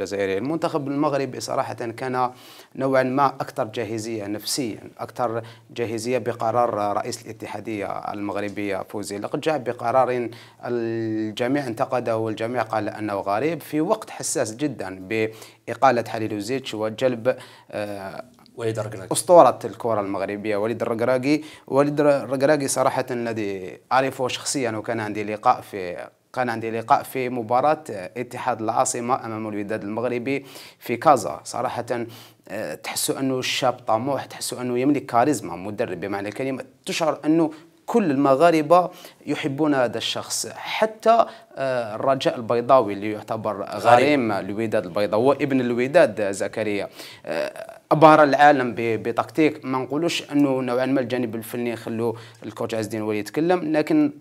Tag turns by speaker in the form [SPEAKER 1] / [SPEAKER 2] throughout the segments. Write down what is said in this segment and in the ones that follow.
[SPEAKER 1] الجزائرية المنتخب المغربي صراحة كان نوعا ما أكثر جاهزية نفسيا أكثر جاهزية بقرار رئيس الاتحادية المغربية فوزي لقد جاء بقرار الجميع انتقده والجميع قال أنه غريب في وقت حساس جدا بإقالة حليلوزيتش وجلب آه، وليد الرقراقي اسطوره الكره المغربيه وليد الرقراقي وليد الرقراقي صراحه الذي اعرفه شخصيا وكان عندي لقاء في كان عندي لقاء في مباراة اتحاد العاصمة أمام الوداد المغربي في كازا صراحة آه، تحسوا أنه الشاب طموح تحسوا أنه يملك كاريزما مدرب بمعنى الكلمة تشعر أنه كل المغاربة يحبون هذا الشخص حتى آه، الرجاء البيضاوي اللي يعتبر غريم الوداد البيضاوي ابن الوداد زكريا آه، ابهر العالم بتكتيك ما نقولوش انه نوعا ما الجانب الفني خلو الكوتش عز الدين يتكلم لكن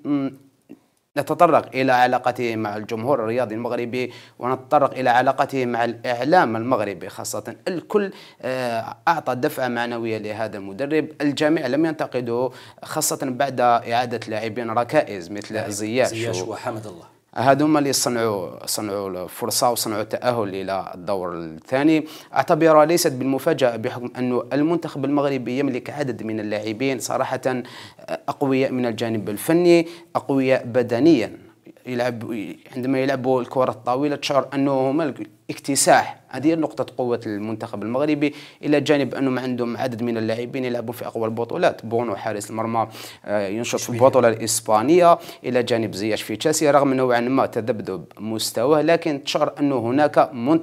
[SPEAKER 1] نتطرق إلى علاقته مع الجمهور الرياضي المغربي ونتطرق إلى علاقته مع الإعلام المغربي خاصة الكل آه، أعطى دفعة معنوية لهذا المدرب الجميع لم ينتقده خاصة بعد إعادة لاعبين ركائز مثل زياش, زياش وحمد الله هما اللي صنعوا صنعوا الفرصه وصنعوا التاهل الى الدور الثاني اعتبرها ليست بالمفاجاه بحكم انه المنتخب المغربي يملك عدد من اللاعبين صراحه اقوياء من الجانب الفني اقوياء بدنيا يلعب عندما يلعبوا الكره الطويله تشعر انه هما اكتساح هذه هي نقطه قوه المنتخب المغربي الى جانب انهم عندهم عدد من اللاعبين يلعبوا في اقوى البطولات بونو حارس المرمى آه، ينشط في البطوله الاسبانيه الى جانب زياش في تشيلسي رغم نوعا ما تذبذب مستواه لكن تشعر انه هناك منتخب